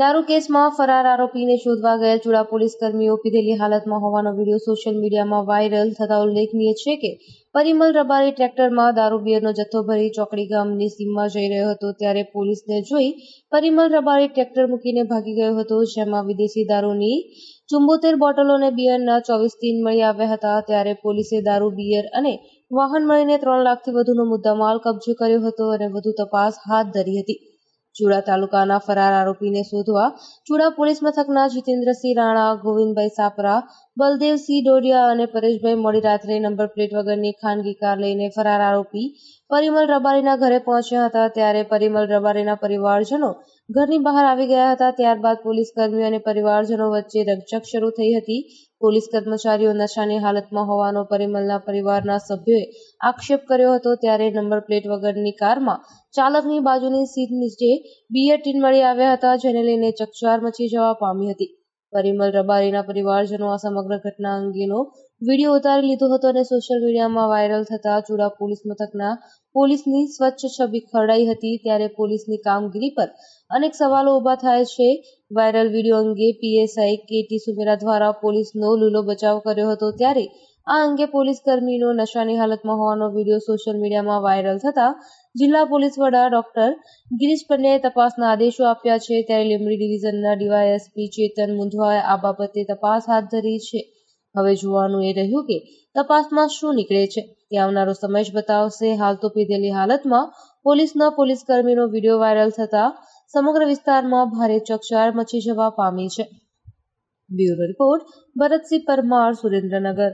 દારૂ કેસમાં ફરાર આરોપીને શોધવા ગયા ચુડા પોલીસ કર્મીઓ પીધેલી હાલતમાં હોવાનો વિડીયો સોશિયલ મીડિયામાં વાયરલ થતા ઉલ્લેખનીય છે કે પરિમલ રબારી ટ્રેક્ટરમાં દારૂ બિયરનો જથ્થો ભરી ચોકડી ગામની સીમમાં જઈ રહ્યો હતો ત્યારે પોલીસને જોઈ પરિમલ રબારે ટ્રેક્ટર મૂકીને ભાગી ગયો હતો જેમાં વિદેશી દારૂની ચુંબોતેર બોટલો અને બિયરના ચોવીસ તીન મળી આવ્યા હતા ત્યારે પોલીસે દારૂ બિયર અને વાહન મળીને ત્રણ લાખથી વધુનો મુદ્દામાલ કબજે કર્યો હતો અને વધુ તપાસ હાથ ધરી હતી ચૂડા તાલુકાના ફરાર આરોપીને શોધવા ચૂડા પોલીસ મથકના જીતેન્દ્રસિંહ રાણા ગોવિંદભાઈ સાપરા બલદેવસિંહ ડોડિયા અને પરેશભાઈ મોડી રાત્રે નંબર પ્લેટ વગરની ખાનગી કાર લઈને ફરાર આરોપી પરિમલ રબારીના ઘરે પહોંચ્યા હતા ત્યારે પરિમલ રબારીના પરિવારજનો ઘરની બહાર આવી ગયા હતા ત્યારબાદ પોલીસ કર્મીઓ અને પરિવારજનો વચ્ચે રકઝક શરૂ થઈ હતી પોલીસ કર્મચારીઓ નશાની હાલતમાં હોવાનો પરિમલના પરિવારના સભ્યોએ આક્ષેપ કર્યો હતો ત્યારે નંબર પ્લેટ વગરની કારમાં ચાલકની બાજુની સીટ નીચે બિયર ટીન મળી આવ્યા હતા જેને લઈને ચકચાર મચી જવા પામી હતી પરિમલ રબારીના પરિવારજનો આ સમગ્ર ઘટના અંગેનો વિડીયો ઉતારી લીધો હતો અને સોશિયલ મીડિયામાં વાયરલ થતા ચુડા પોલીસ મથકના પોલીસની સ્વચ્છ છબી ખરડાઈ હતી ત્યારે પોલીસની કામગીરી પર અનેક સવાલો ઊભા થાય છે વાયરલ વિડીયો અંગે પીએસઆઈ કેટી સુમેરા દ્વારા પોલીસનો લૂલો બચાવ કર્યો હતો ત્યારે આ અંગે પોલીસ કર્મીનો નશાની હાલતમાં હોવાનો વિડીયો સોશિયલ મીડિયામાં વાયરલ થતા જિલ્લા પોલીસ વડા ડોક્ટર ગિરીશ પંડ્યાએ તપાસના આદેશો આપ્યા છે ત્યારે લીંબડી ડિવિઝનના ડીવાયએસપી ચેતન મુંધવાએ આ બાબતે તપાસ હાથ ધરી છે હવે જોવાનું એ રહ્યું કે તપાસમાં શું નીકળે છે એ આવનારો સમય જ બતાવશે હાલ તો પીધેલી હાલતમાં પોલીસના પોલીસ કર્મીનો વિડીયો વાયરલ થતા સમગ્ર વિસ્તારમાં ભારે ચકચાર મચી જવા પામી છે બ્યુરો રિપોર્ટ ભરતસિંહ પરમાર સુરેન્દ્રનગર